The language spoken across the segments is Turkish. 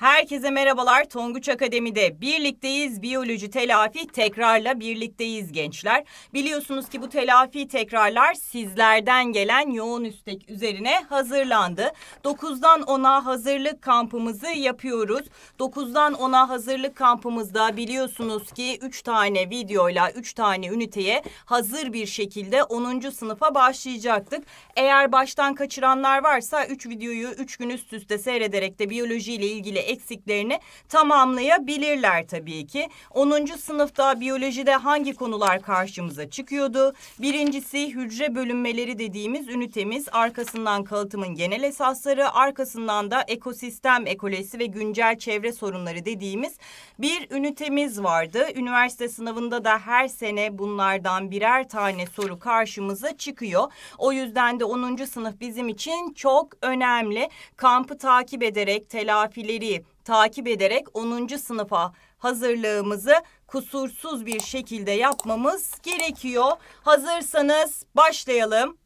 Herkese merhabalar. Tonguç Akademi'de birlikteyiz. Biyoloji telafi tekrarla birlikteyiz gençler. Biliyorsunuz ki bu telafi tekrarlar sizlerden gelen yoğun üstek üzerine hazırlandı. 9'dan 10'a hazırlık kampımızı yapıyoruz. 9'dan 10'a hazırlık kampımızda biliyorsunuz ki 3 tane videoyla 3 tane üniteye hazır bir şekilde 10. sınıfa başlayacaktık. Eğer baştan kaçıranlar varsa 3 videoyu 3 gün üst üste seyrederek de biyolojiyle ilgili eksiklerini tamamlayabilirler tabii ki. 10. sınıfta biyolojide hangi konular karşımıza çıkıyordu? Birincisi hücre bölünmeleri dediğimiz ünitemiz, arkasından kalıtımın genel esasları, arkasından da ekosistem ekolojisi ve güncel çevre sorunları dediğimiz bir ünitemiz vardı. Üniversite sınavında da her sene bunlardan birer tane soru karşımıza çıkıyor. O yüzden de 10. sınıf bizim için çok önemli. Kampı takip ederek telafileri, takip ederek 10. sınıfa hazırlığımızı kusursuz bir şekilde yapmamız gerekiyor. Hazırsanız başlayalım.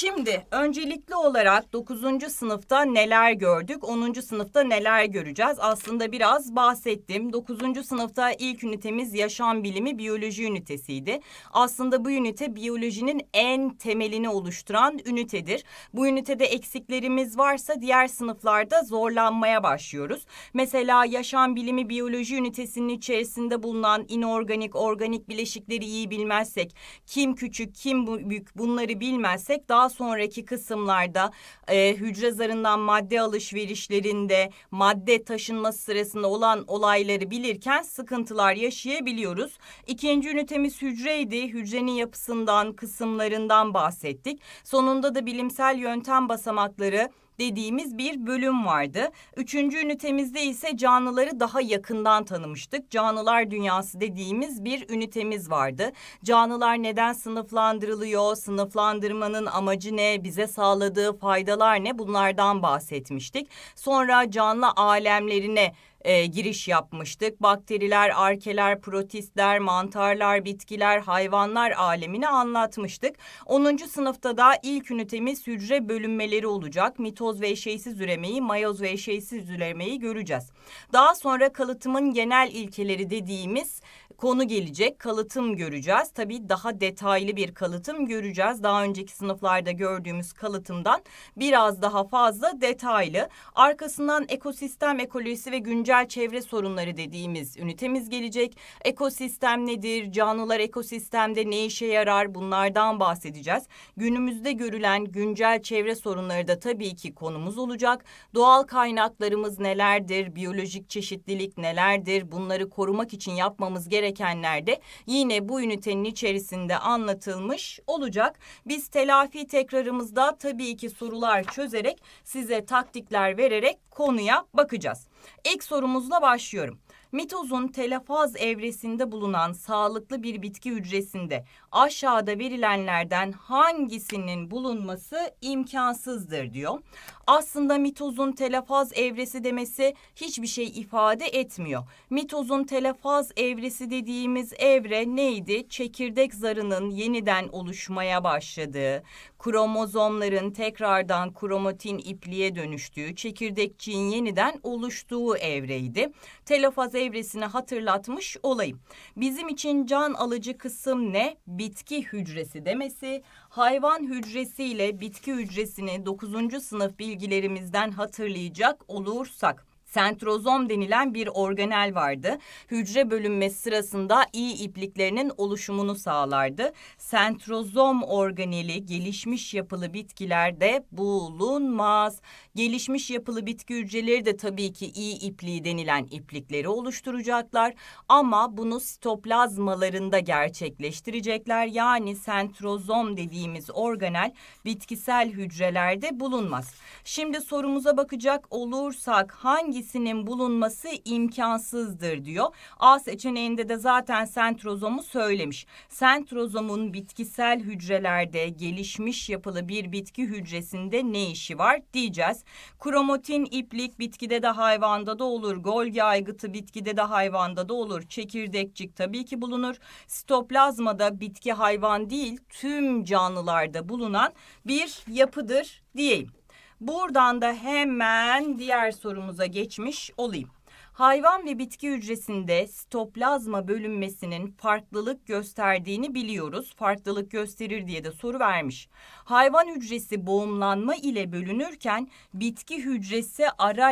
Şimdi öncelikli olarak 9. sınıfta neler gördük, 10. sınıfta neler göreceğiz? Aslında biraz bahsettim. 9. sınıfta ilk ünitemiz yaşam bilimi biyoloji ünitesiydi. Aslında bu ünite biyolojinin en temelini oluşturan ünitedir. Bu ünitede eksiklerimiz varsa diğer sınıflarda zorlanmaya başlıyoruz. Mesela yaşam bilimi biyoloji ünitesinin içerisinde bulunan inorganik, organik bileşikleri iyi bilmezsek, kim küçük, kim büyük bunları bilmezsek daha sonraki kısımlarda e, hücre zarından madde alışverişlerinde madde taşınması sırasında olan olayları bilirken sıkıntılar yaşayabiliyoruz. İkinci ünitemiz hücreydi. Hücrenin yapısından, kısımlarından bahsettik. Sonunda da bilimsel yöntem basamakları dediğimiz bir bölüm vardı. Üçüncü ünitemizde ise canlıları daha yakından tanımıştık. Canlılar dünyası dediğimiz bir ünitemiz vardı. Canlılar neden sınıflandırılıyor, sınıflandırmanın amacı ne, bize sağladığı faydalar ne bunlardan bahsetmiştik. Sonra canlı alemlerine e, giriş yapmıştık. Bakteriler, arkeler, protistler, mantarlar, bitkiler, hayvanlar alemini anlatmıştık. 10. sınıfta da ilk ünitemiz hücre bölünmeleri olacak. Mitoz ve eşeysiz üremeyi, mayoz ve eşeysiz üremeyi göreceğiz. Daha sonra kalıtımın genel ilkeleri dediğimiz konu gelecek, kalıtım göreceğiz. Tabii daha detaylı bir kalıtım göreceğiz. Daha önceki sınıflarda gördüğümüz kalıtımdan biraz daha fazla detaylı. Arkasından ekosistem ekolojisi ve güncel çevre sorunları dediğimiz ünitemiz gelecek. Ekosistem nedir? Canlılar ekosistemde ne işe yarar? Bunlardan bahsedeceğiz. Günümüzde görülen güncel çevre sorunları da tabii ki konumuz olacak. Doğal kaynaklarımız nelerdir? Biyolojik çeşitlilik nelerdir? Bunları korumak için yapmamız gereken gerekenler de yine bu ünitenin içerisinde anlatılmış olacak. Biz telafi tekrarımızda tabii ki sorular çözerek size taktikler vererek konuya bakacağız. İlk sorumuzla başlıyorum. Mitozun telafaz evresinde bulunan sağlıklı bir bitki hücresinde aşağıda verilenlerden hangisinin bulunması imkansızdır diyor. Aslında mitozun telafaz evresi demesi hiçbir şey ifade etmiyor. Mitozun telafaz evresi dediğimiz evre neydi? Çekirdek zarının yeniden oluşmaya başladığı, kromozomların tekrardan kromatin ipliğe dönüştüğü, çekirdekçiğin yeniden oluştuğu evreydi. Telofaz evresini hatırlatmış olayım. Bizim için can alıcı kısım ne? Bitki hücresi demesi, hayvan hücresiyle bitki hücresini 9. sınıf bilgilerimizden hatırlayacak olursak sentrozom denilen bir organel vardı. Hücre bölünmesi sırasında iyi ipliklerinin oluşumunu sağlardı. Sentrozom organeli gelişmiş yapılı bitkilerde bulunmaz. Gelişmiş yapılı bitki hücreleri de tabii ki iyi ipliği denilen iplikleri oluşturacaklar ama bunu sitoplazmalarında gerçekleştirecekler. Yani sentrozom dediğimiz organel bitkisel hücrelerde bulunmaz. Şimdi sorumuza bakacak olursak hangi hangisinin bulunması imkansızdır diyor. A seçeneğinde de zaten sentrozomu söylemiş. Sentrozomun bitkisel hücrelerde gelişmiş yapılı bir bitki hücresinde ne işi var diyeceğiz. Kromatin iplik bitkide de hayvanda da olur. Golgi aygıtı bitkide de hayvanda da olur. Çekirdekçik tabii ki bulunur. Stoplazma da bitki hayvan değil tüm canlılarda bulunan bir yapıdır diyeyim. Buradan da hemen diğer sorumuza geçmiş olayım hayvan ve bitki hücresinde sitoplazma bölünmesinin farklılık gösterdiğini biliyoruz. Farklılık gösterir diye de soru vermiş. Hayvan hücresi boğumlanma ile bölünürken bitki hücresi ara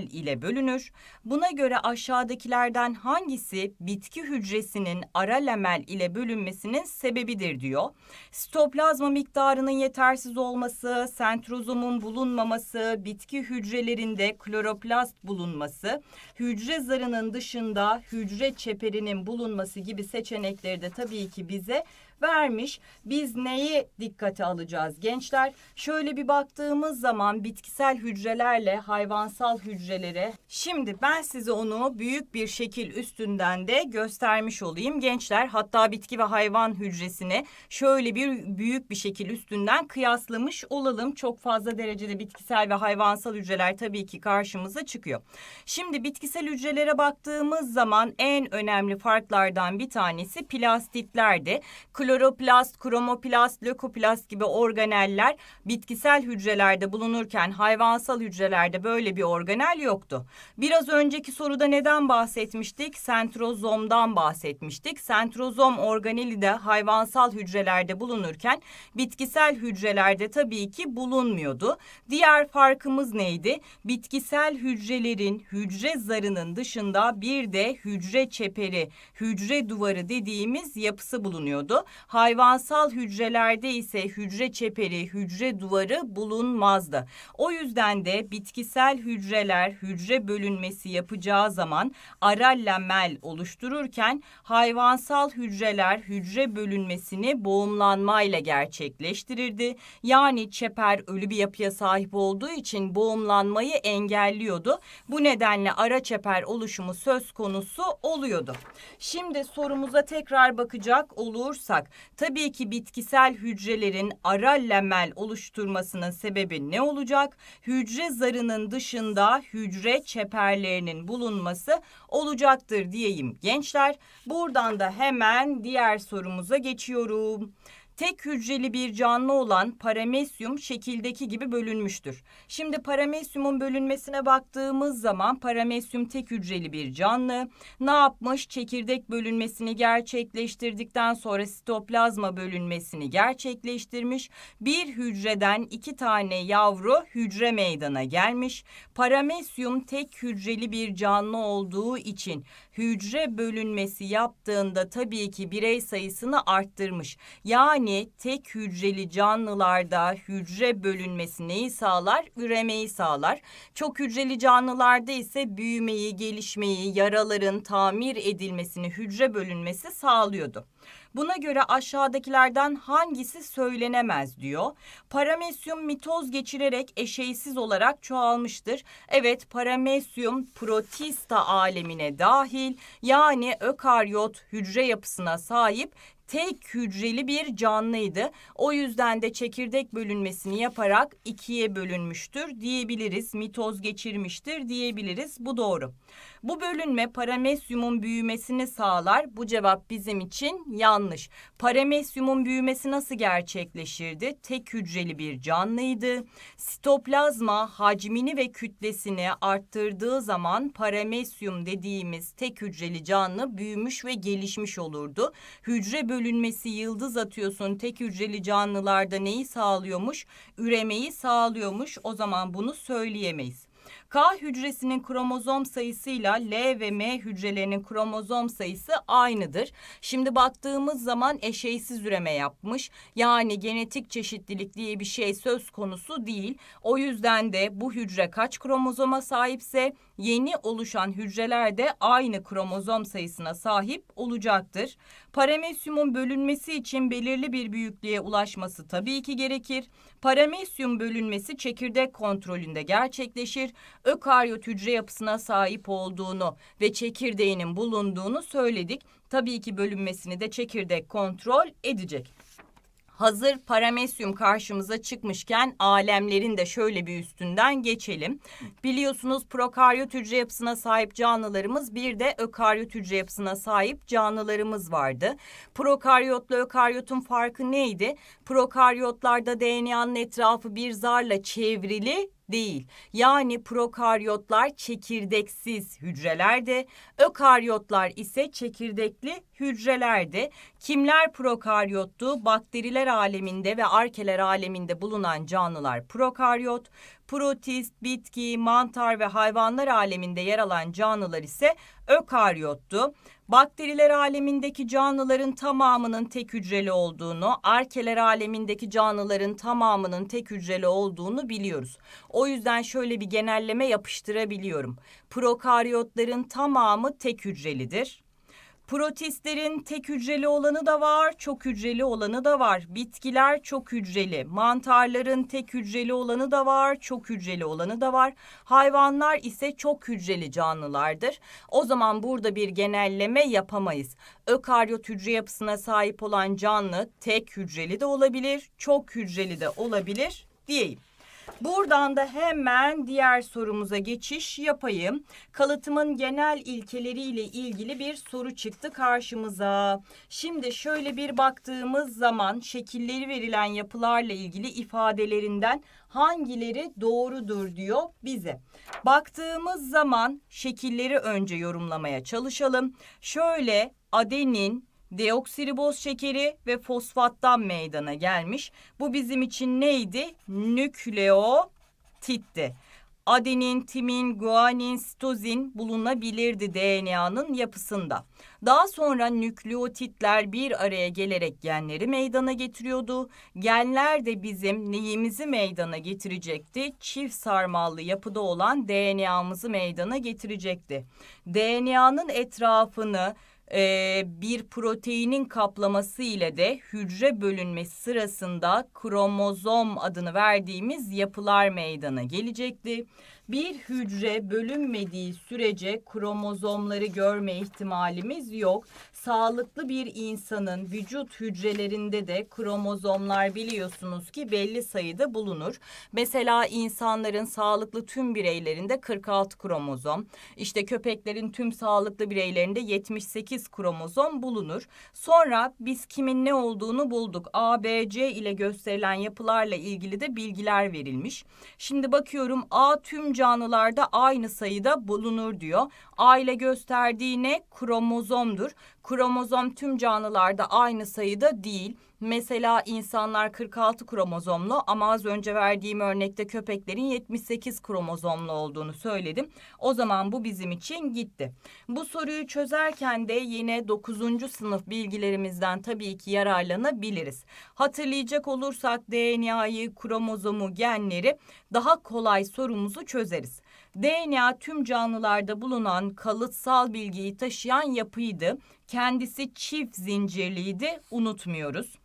ile bölünür. Buna göre aşağıdakilerden hangisi bitki hücresinin ara ile bölünmesinin sebebidir diyor. Sitoplazma miktarının yetersiz olması, sentrozomun bulunmaması, bitki hücrelerinde kloroplast bulunması, hücre zarının dışında hücre çeperinin bulunması gibi seçenekleri de tabii ki bize vermiş. Biz neyi dikkate alacağız gençler? Şöyle bir baktığımız zaman bitkisel hücrelerle hayvansal hücrelere. Şimdi ben size onu büyük bir şekil üstünden de göstermiş olayım gençler. Hatta bitki ve hayvan hücresini şöyle bir büyük bir şekil üstünden kıyaslamış olalım. Çok fazla derecede bitkisel ve hayvansal hücreler tabii ki karşımıza çıkıyor. Şimdi bitkisel hücrelere baktığımız zaman en önemli farklardan bir tanesi plastitlerdi. Klo kloroplast, kromoplast, lökoplast gibi organeller bitkisel hücrelerde bulunurken hayvansal hücrelerde böyle bir organel yoktu. Biraz önceki soruda neden bahsetmiştik? Sentrozomdan bahsetmiştik. Sentrozom organeli de hayvansal hücrelerde bulunurken bitkisel hücrelerde tabii ki bulunmuyordu. Diğer farkımız neydi? Bitkisel hücrelerin hücre zarının dışında bir de hücre çeperi, hücre duvarı dediğimiz yapısı bulunuyordu. Hayvansal hücrelerde ise hücre çeperi, hücre duvarı bulunmazdı. O yüzden de bitkisel hücreler hücre bölünmesi yapacağı zaman arallemel oluştururken hayvansal hücreler hücre bölünmesini boğumlanmayla gerçekleştirirdi. Yani çeper ölü bir yapıya sahip olduğu için boğumlanmayı engelliyordu. Bu nedenle ara çeper oluşumu söz konusu oluyordu. Şimdi sorumuza tekrar bakacak olursak Tabii ki bitkisel hücrelerin ara lamel oluşturmasının sebebi ne olacak? Hücre zarının dışında hücre çeperlerinin bulunması olacaktır diyeyim gençler. Buradan da hemen diğer sorumuza geçiyorum. Tek hücreli bir canlı olan paramesyum şekildeki gibi bölünmüştür. Şimdi paramesyumun bölünmesine baktığımız zaman paramesyum tek hücreli bir canlı. Ne yapmış? Çekirdek bölünmesini gerçekleştirdikten sonra sitoplazma bölünmesini gerçekleştirmiş. Bir hücreden iki tane yavru hücre meydana gelmiş. Paramesyum tek hücreli bir canlı olduğu için hücre bölünmesi yaptığında tabii ki birey sayısını arttırmış. Yani tek hücreli canlılarda hücre bölünmesi neyi sağlar? Üremeyi sağlar. Çok hücreli canlılarda ise büyümeyi, gelişmeyi, yaraların tamir edilmesini hücre bölünmesi sağlıyordu. Buna göre aşağıdakilerden hangisi söylenemez diyor. Paramesyum mitoz geçirerek eşeysiz olarak çoğalmıştır. Evet paramesyum protista alemine dahil yani ökaryot hücre yapısına sahip tek hücreli bir canlıydı. O yüzden de çekirdek bölünmesini yaparak ikiye bölünmüştür diyebiliriz. Mitoz geçirmiştir diyebiliriz. Bu doğru. Bu bölünme paramesyumun büyümesini sağlar. Bu cevap bizim için yanlış. Paramesyumun büyümesi nasıl gerçekleşirdi? Tek hücreli bir canlıydı. Sitoplazma hacmini ve kütlesini arttırdığı zaman paramesyum dediğimiz tek hücreli canlı büyümüş ve gelişmiş olurdu. Hücre bölünmesi yıldız atıyorsun tek hücreli canlılarda neyi sağlıyormuş? Üremeyi sağlıyormuş. O zaman bunu söyleyemeyiz. K hücresinin kromozom sayısıyla L ve M hücrelerinin kromozom sayısı aynıdır. Şimdi baktığımız zaman eşeysiz üreme yapmış. Yani genetik çeşitlilik diye bir şey söz konusu değil. O yüzden de bu hücre kaç kromozoma sahipse yeni oluşan hücreler de aynı kromozom sayısına sahip olacaktır. Paramesyumun bölünmesi için belirli bir büyüklüğe ulaşması tabii ki gerekir. Paramesyum bölünmesi çekirdek kontrolünde gerçekleşir. Ökaryot hücre yapısına sahip olduğunu ve çekirdeğinin bulunduğunu söyledik. Tabii ki bölünmesini de çekirdek kontrol edecek hazır paramesyum karşımıza çıkmışken alemlerin de şöyle bir üstünden geçelim. Biliyorsunuz prokaryot hücre yapısına sahip canlılarımız bir de ökaryot hücre yapısına sahip canlılarımız vardı. Prokaryotla ökaryotun farkı neydi? Prokaryotlarda DNA'nın etrafı bir zarla çevrili değil. Yani prokaryotlar çekirdeksiz hücrelerde, ökaryotlar ise çekirdekli hücrelerde. Kimler prokaryottu? Bakteriler aleminde ve arkeler aleminde bulunan canlılar prokaryot, protist, bitki, mantar ve hayvanlar aleminde yer alan canlılar ise ökaryottu. Bakteriler alemindeki canlıların tamamının tek hücreli olduğunu, arkeler alemindeki canlıların tamamının tek hücreli olduğunu biliyoruz. O yüzden şöyle bir genelleme yapıştırabiliyorum. Prokaryotların tamamı tek hücrelidir. Protistlerin tek hücreli olanı da var, çok hücreli olanı da var. Bitkiler çok hücreli. Mantarların tek hücreli olanı da var, çok hücreli olanı da var. Hayvanlar ise çok hücreli canlılardır. O zaman burada bir genelleme yapamayız. Ökaryot hücre yapısına sahip olan canlı tek hücreli de olabilir, çok hücreli de olabilir diyeyim. Buradan da hemen diğer sorumuza geçiş yapayım. Kalıtımın genel ilkeleriyle ilgili bir soru çıktı karşımıza. Şimdi şöyle bir baktığımız zaman şekilleri verilen yapılarla ilgili ifadelerinden hangileri doğrudur diyor bize. Baktığımız zaman şekilleri önce yorumlamaya çalışalım. Şöyle adenin deoksiriboz şekeri ve fosfattan meydana gelmiş. Bu bizim için neydi? Nükleotitti. Adenin, timin, guanin, sitozin bulunabilirdi DNA'nın yapısında. Daha sonra nükleotitler bir araya gelerek genleri meydana getiriyordu. Genler de bizim neyimizi meydana getirecekti? Çift sarmallı yapıda olan DNA'mızı meydana getirecekti. DNA'nın etrafını e, bir proteinin kaplaması ile de hücre bölünmesi sırasında kromozom adını verdiğimiz yapılar meydana gelecekti. Bir hücre bölünmediği sürece kromozomları görme ihtimalimiz yok sağlıklı bir insanın vücut hücrelerinde de kromozomlar biliyorsunuz ki belli sayıda bulunur. Mesela insanların sağlıklı tüm bireylerinde 46 kromozom, işte köpeklerin tüm sağlıklı bireylerinde 78 kromozom bulunur. Sonra biz kimin ne olduğunu bulduk. A, B, C ile gösterilen yapılarla ilgili de bilgiler verilmiş. Şimdi bakıyorum A tüm canlılarda aynı sayıda bulunur diyor. A ile gösterdiğine Kromozomdur. Kromozom tüm canlılarda aynı sayıda değil. Mesela insanlar 46 kromozomlu ama az önce verdiğim örnekte köpeklerin 78 kromozomlu olduğunu söyledim. O zaman bu bizim için gitti. Bu soruyu çözerken de yine 9. sınıf bilgilerimizden tabii ki yararlanabiliriz. Hatırlayacak olursak DNA'yı, kromozomu, genleri daha kolay sorumuzu çözeriz. DNA tüm canlılarda bulunan kalıtsal bilgiyi taşıyan yapıydı. Kendisi çift zincirliydi, unutmuyoruz.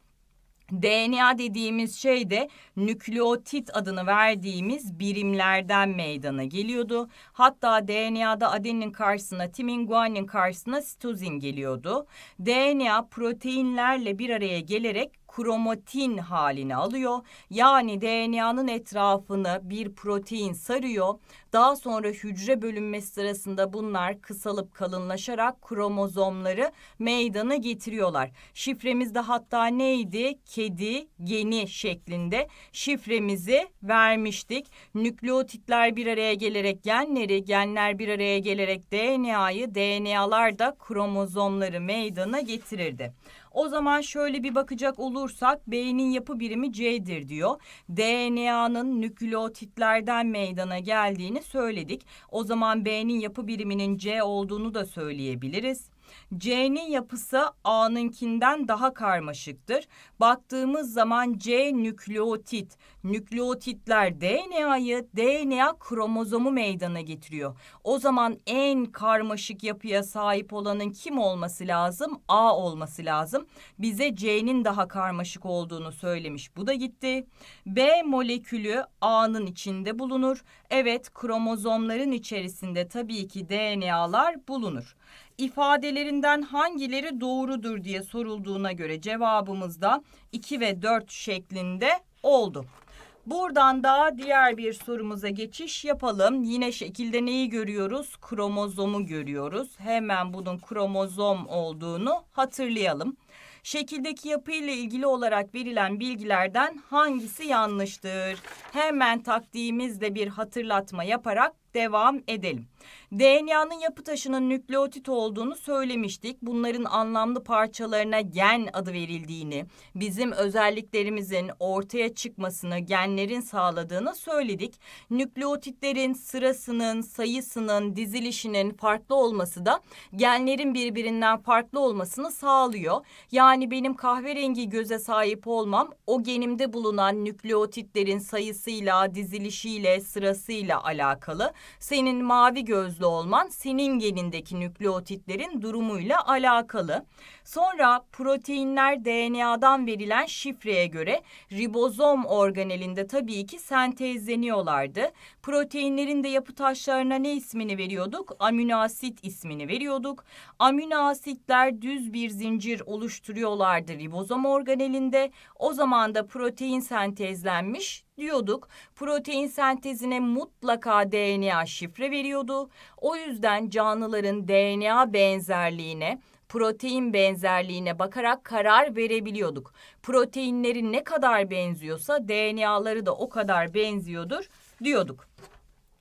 DNA dediğimiz şey de nükleotit adını verdiğimiz birimlerden meydana geliyordu. Hatta DNA'da adenin karşısına timin, guanin karşısına sitozin geliyordu. DNA proteinlerle bir araya gelerek kromatin halini alıyor. Yani DNA'nın etrafını bir protein sarıyor. Daha sonra hücre bölünmesi sırasında bunlar kısalıp kalınlaşarak kromozomları meydana getiriyorlar. Şifremizde hatta neydi? Kedi geni şeklinde şifremizi vermiştik. Nükleotitler bir araya gelerek genleri, genler bir araya gelerek DNA'yı, DNA'lar da kromozomları meydana getirirdi. O zaman şöyle bir bakacak olur olursak B'nin yapı birimi C'dir diyor. DNA'nın nükleotitlerden meydana geldiğini söyledik. O zaman B'nin yapı biriminin C olduğunu da söyleyebiliriz. C'nin yapısı A'nınkinden daha karmaşıktır. Baktığımız zaman C nükleotit. Nükleotitler DNA'yı DNA kromozomu meydana getiriyor. O zaman en karmaşık yapıya sahip olanın kim olması lazım? A olması lazım. Bize C'nin daha karmaşık olduğunu söylemiş. Bu da gitti. B molekülü A'nın içinde bulunur. Evet kromozomların içerisinde tabii ki DNA'lar bulunur ifadelerinden hangileri doğrudur diye sorulduğuna göre cevabımız da 2 ve 4 şeklinde oldu. Buradan da diğer bir sorumuza geçiş yapalım. Yine şekilde neyi görüyoruz? Kromozomu görüyoruz. Hemen bunun kromozom olduğunu hatırlayalım. Şekildeki yapıyla ilgili olarak verilen bilgilerden hangisi yanlıştır? Hemen taktiğimizde bir hatırlatma yaparak devam edelim. DNA'nın yapı taşının nükleotit olduğunu söylemiştik. Bunların anlamlı parçalarına gen adı verildiğini, bizim özelliklerimizin ortaya çıkmasını genlerin sağladığını söyledik. Nükleotitlerin sırasının, sayısının, dizilişinin farklı olması da genlerin birbirinden farklı olmasını sağlıyor. Yani benim kahverengi göze sahip olmam o genimde bulunan nükleotitlerin sayısıyla, dizilişiyle, sırasıyla alakalı senin mavi gözlü olman senin genindeki nükleotitlerin durumuyla alakalı. Sonra proteinler DNA'dan verilen şifreye göre ribozom organelinde tabii ki sentezleniyorlardı. Proteinlerin de yapı taşlarına ne ismini veriyorduk? Aminoasit ismini veriyorduk. Aminoasitler düz bir zincir oluşturuyorlardı ribozom organelinde. O zaman da protein sentezlenmiş diyorduk. Protein sentezine mutlaka DNA şifre veriyordu. O yüzden canlıların DNA benzerliğine protein benzerliğine bakarak karar verebiliyorduk. Proteinleri ne kadar benziyorsa DNA'ları da o kadar benziyordur diyorduk.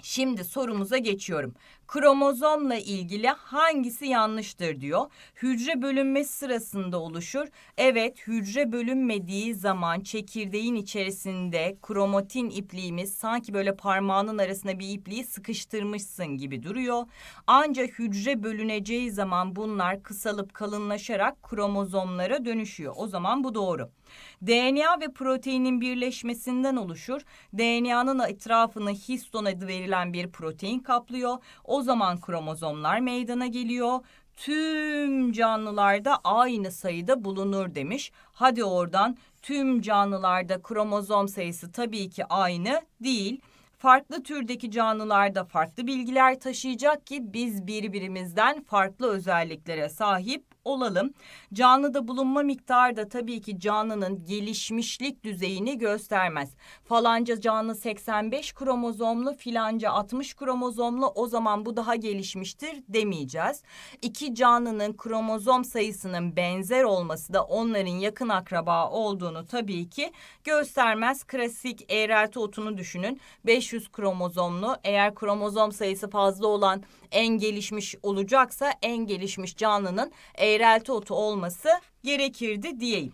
Şimdi sorumuza geçiyorum kromozomla ilgili hangisi yanlıştır diyor. Hücre bölünmesi sırasında oluşur. Evet hücre bölünmediği zaman çekirdeğin içerisinde kromatin ipliğimiz sanki böyle parmağının arasına bir ipliği sıkıştırmışsın gibi duruyor. Ancak hücre bölüneceği zaman bunlar kısalıp kalınlaşarak kromozomlara dönüşüyor. O zaman bu doğru. DNA ve proteinin birleşmesinden oluşur. DNA'nın etrafını histon adı verilen bir protein kaplıyor. O zaman kromozomlar meydana geliyor tüm canlılarda aynı sayıda bulunur demiş. Hadi oradan tüm canlılarda kromozom sayısı tabii ki aynı değil farklı türdeki canlılarda farklı bilgiler taşıyacak ki biz birbirimizden farklı özelliklere sahip olalım. Canlıda bulunma miktarı da tabii ki canlının gelişmişlik düzeyini göstermez. Falanca canlı 85 kromozomlu, filanca 60 kromozomlu o zaman bu daha gelişmiştir demeyeceğiz. İki canlının kromozom sayısının benzer olması da onların yakın akraba olduğunu tabii ki göstermez. Klasik eğrelti otunu düşünün. 5 300 kromozomlu. Eğer kromozom sayısı fazla olan en gelişmiş olacaksa en gelişmiş canlının eğrelti otu olması gerekirdi diyeyim.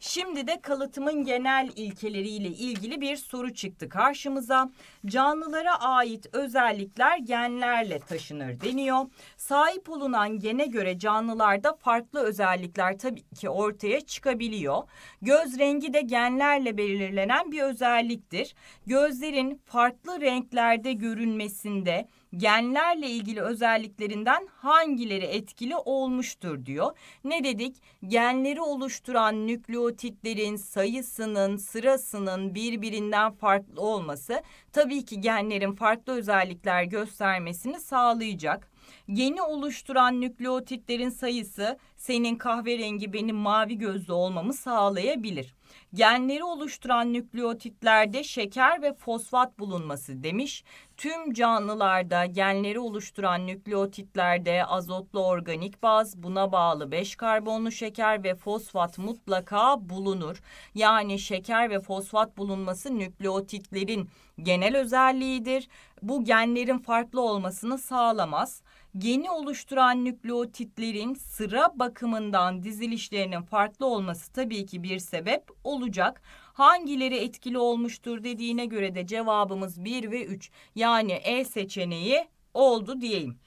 Şimdi de kalıtımın genel ilkeleriyle ilgili bir soru çıktı karşımıza. Canlılara ait özellikler genlerle taşınır deniyor. Sahip olunan gene göre canlılarda farklı özellikler tabii ki ortaya çıkabiliyor. Göz rengi de genlerle belirlenen bir özelliktir. Gözlerin farklı renklerde görünmesinde genlerle ilgili özelliklerinden hangileri etkili olmuştur diyor. Ne dedik? Genleri oluşturan nükleotitlerin sayısının, sırasının birbirinden farklı olması tabii ki genlerin farklı özellikler göstermesini sağlayacak. Yeni oluşturan nükleotitlerin sayısı senin kahverengi benim mavi gözlü olmamı sağlayabilir. Genleri oluşturan nükleotitlerde şeker ve fosfat bulunması demiş. Tüm canlılarda genleri oluşturan nükleotitlerde azotlu organik baz, buna bağlı 5 karbonlu şeker ve fosfat mutlaka bulunur. Yani şeker ve fosfat bulunması nükleotitlerin genel özelliğidir bu genlerin farklı olmasını sağlamaz. Geni oluşturan nükleotitlerin sıra bakımından dizilişlerinin farklı olması tabii ki bir sebep olacak. Hangileri etkili olmuştur dediğine göre de cevabımız 1 ve 3 yani E seçeneği oldu diyeyim.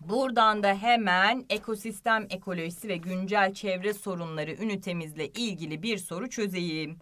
Buradan da hemen ekosistem ekolojisi ve güncel çevre sorunları ünitemizle ilgili bir soru çözeyim.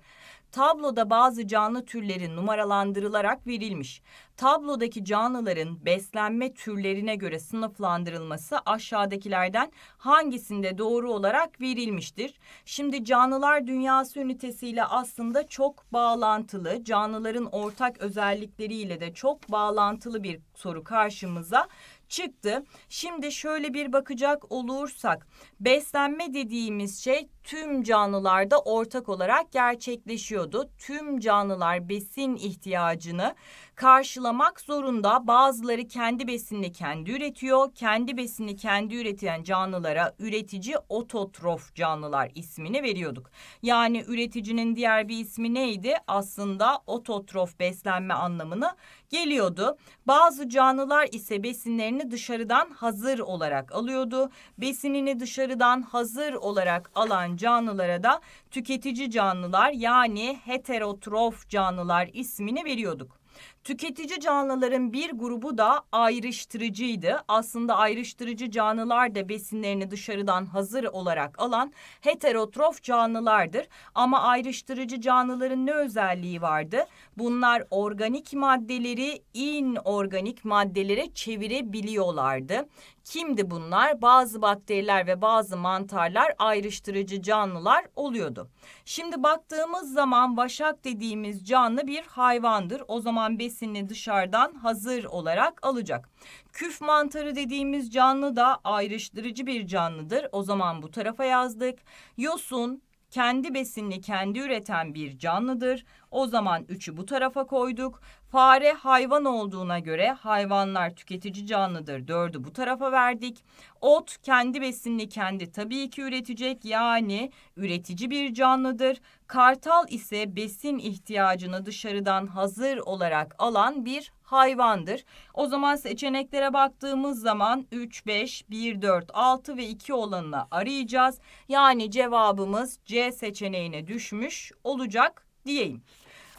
Tabloda bazı canlı türlerin numaralandırılarak verilmiş. Tablodaki canlıların beslenme türlerine göre sınıflandırılması aşağıdakilerden hangisinde doğru olarak verilmiştir? Şimdi canlılar dünyası ünitesiyle aslında çok bağlantılı, canlıların ortak özellikleriyle de çok bağlantılı bir soru karşımıza çıktı. Şimdi şöyle bir bakacak olursak beslenme dediğimiz şey tüm canlılarda ortak olarak gerçekleşiyordu. Tüm canlılar besin ihtiyacını karşılamak zorunda. Bazıları kendi besinini kendi üretiyor. Kendi besini kendi üreten canlılara üretici ototrof canlılar ismini veriyorduk. Yani üreticinin diğer bir ismi neydi? Aslında ototrof beslenme anlamını geliyordu. Bazı canlılar ise besinlerini yemeklerini dışarıdan hazır olarak alıyordu. Besinini dışarıdan hazır olarak alan canlılara da tüketici canlılar yani heterotrof canlılar ismini veriyorduk. Tüketici canlıların bir grubu da ayrıştırıcıydı. Aslında ayrıştırıcı canlılar da besinlerini dışarıdan hazır olarak alan heterotrof canlılardır. Ama ayrıştırıcı canlıların ne özelliği vardı? Bunlar organik maddeleri inorganik maddelere çevirebiliyorlardı. Kimdi bunlar? Bazı bakteriler ve bazı mantarlar ayrıştırıcı canlılar oluyordu. Şimdi baktığımız zaman vaşak dediğimiz canlı bir hayvandır. O zaman besin besini dışarıdan hazır olarak alacak. Küf mantarı dediğimiz canlı da ayrıştırıcı bir canlıdır. O zaman bu tarafa yazdık. Yosun kendi besinini kendi üreten bir canlıdır. O zaman 3'ü bu tarafa koyduk. Fare hayvan olduğuna göre hayvanlar tüketici canlıdır. Dördü bu tarafa verdik. Ot kendi besinini kendi tabii ki üretecek yani üretici bir canlıdır. Kartal ise besin ihtiyacını dışarıdan hazır olarak alan bir hayvandır. O zaman seçeneklere baktığımız zaman 3, 5, 1, 4, 6 ve 2 olanını arayacağız. Yani cevabımız C seçeneğine düşmüş olacak diyeyim.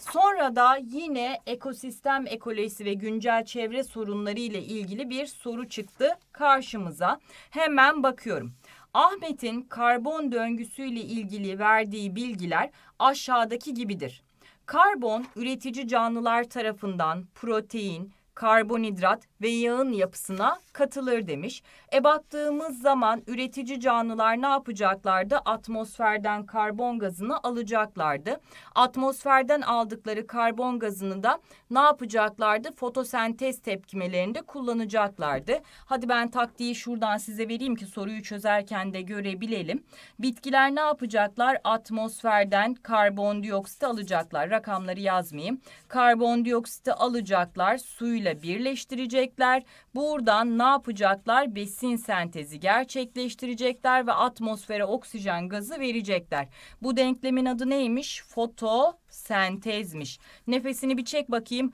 Sonra da yine ekosistem ekolojisi ve güncel çevre sorunları ile ilgili bir soru çıktı karşımıza. Hemen bakıyorum. Ahmet'in karbon döngüsü ile ilgili verdiği bilgiler aşağıdaki gibidir. Karbon üretici canlılar tarafından protein, karbonhidrat ve yağın yapısına katılır demiş. E baktığımız zaman üretici canlılar ne yapacaklardı? Atmosferden karbon gazını alacaklardı. Atmosferden aldıkları karbon gazını da ne yapacaklardı? Fotosentez tepkimelerinde kullanacaklardı. Hadi ben taktiği şuradan size vereyim ki soruyu çözerken de görebilelim. Bitkiler ne yapacaklar? Atmosferden karbondioksit alacaklar. Rakamları yazmayayım. Karbondioksiti alacaklar, suyla birleştirecekler. Buradan ne yapacaklar? Besin oksijen sentezi gerçekleştirecekler ve atmosfere oksijen gazı verecekler. Bu denklemin adı neymiş? Fotosentezmiş. Nefesini bir çek bakayım.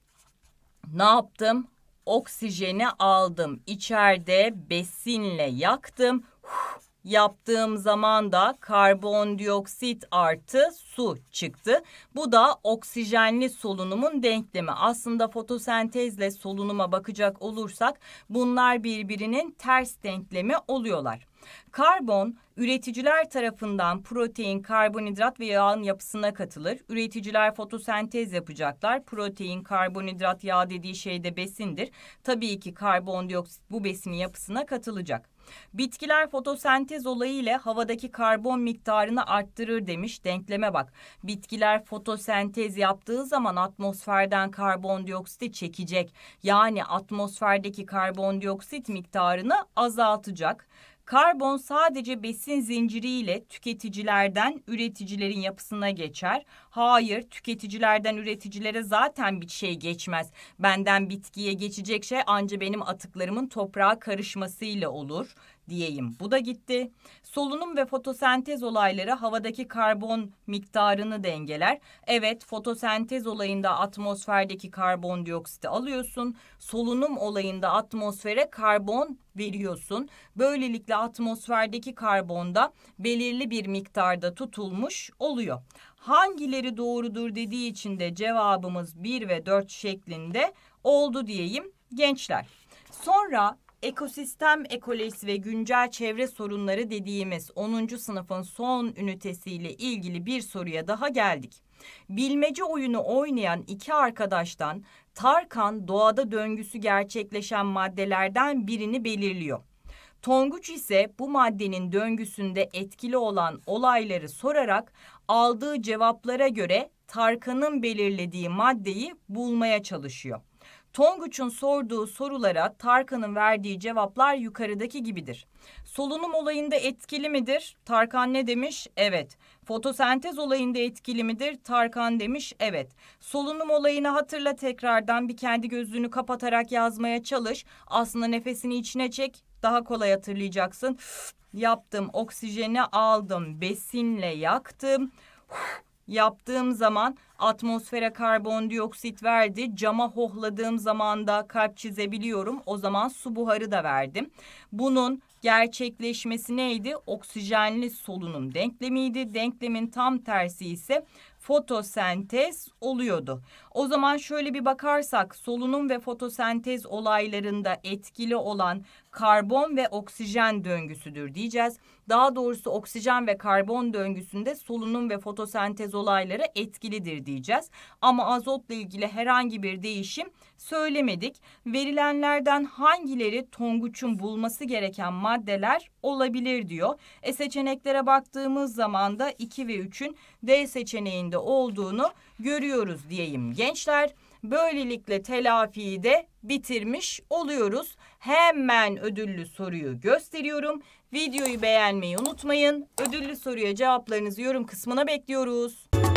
ne yaptım? Oksijeni aldım. İçeride besinle yaktım yaptığım zaman da karbondioksit artı su çıktı. Bu da oksijenli solunumun denklemi. Aslında fotosentezle solunuma bakacak olursak bunlar birbirinin ters denklemi oluyorlar. Karbon üreticiler tarafından protein, karbonhidrat ve yağın yapısına katılır. Üreticiler fotosentez yapacaklar. Protein, karbonhidrat, yağ dediği şey de besindir. Tabii ki karbondioksit bu besinin yapısına katılacak. Bitkiler fotosentez olayı ile havadaki karbon miktarını arttırır demiş. Denkleme bak. Bitkiler fotosentez yaptığı zaman atmosferden karbondioksiti çekecek. Yani atmosferdeki karbondioksit miktarını azaltacak. Karbon sadece besin zinciriyle tüketicilerden üreticilerin yapısına geçer. Hayır, tüketicilerden üreticilere zaten bir şey geçmez. Benden bitkiye geçecek şey anca benim atıklarımın toprağa karışmasıyla olur diyeyim. Bu da gitti. Solunum ve fotosentez olayları havadaki karbon miktarını dengeler. Evet fotosentez olayında atmosferdeki karbondioksiti alıyorsun. Solunum olayında atmosfere karbon veriyorsun. Böylelikle atmosferdeki karbonda belirli bir miktarda tutulmuş oluyor. Hangileri doğrudur dediği için de cevabımız 1 ve 4 şeklinde oldu diyeyim gençler. Sonra ekosistem ekolojisi ve güncel çevre sorunları dediğimiz 10. sınıfın son ünitesiyle ilgili bir soruya daha geldik. Bilmece oyunu oynayan iki arkadaştan Tarkan doğada döngüsü gerçekleşen maddelerden birini belirliyor. Tonguç ise bu maddenin döngüsünde etkili olan olayları sorarak aldığı cevaplara göre Tarkan'ın belirlediği maddeyi bulmaya çalışıyor. Tonguç'un sorduğu sorulara Tarkan'ın verdiği cevaplar yukarıdaki gibidir. Solunum olayında etkili midir? Tarkan ne demiş? Evet. Fotosentez olayında etkili midir? Tarkan demiş evet. Solunum olayını hatırla tekrardan bir kendi gözlüğünü kapatarak yazmaya çalış. Aslında nefesini içine çek daha kolay hatırlayacaksın. Yaptım oksijeni aldım besinle yaktım. Yaptığım zaman Atmosfere karbondioksit verdi. Cama hohladığım zaman da kalp çizebiliyorum. O zaman su buharı da verdim. Bunun gerçekleşmesi neydi? Oksijenli solunum denklemiydi. Denklemin tam tersi ise fotosentez oluyordu. O zaman şöyle bir bakarsak solunum ve fotosentez olaylarında etkili olan karbon ve oksijen döngüsüdür diyeceğiz. Daha doğrusu oksijen ve karbon döngüsünde solunum ve fotosentez olayları etkilidir diyeceğiz. Ama azotla ilgili herhangi bir değişim söylemedik. Verilenlerden hangileri Tonguç'un bulması gereken maddeler olabilir diyor. E seçeneklere baktığımız zaman da 2 ve 3'ün D seçeneğinde olduğunu görüyoruz diyeyim gençler. Böylelikle telafiyi de bitirmiş oluyoruz hemen ödüllü soruyu gösteriyorum. Videoyu beğenmeyi unutmayın. Ödüllü soruya cevaplarınızı yorum kısmına bekliyoruz.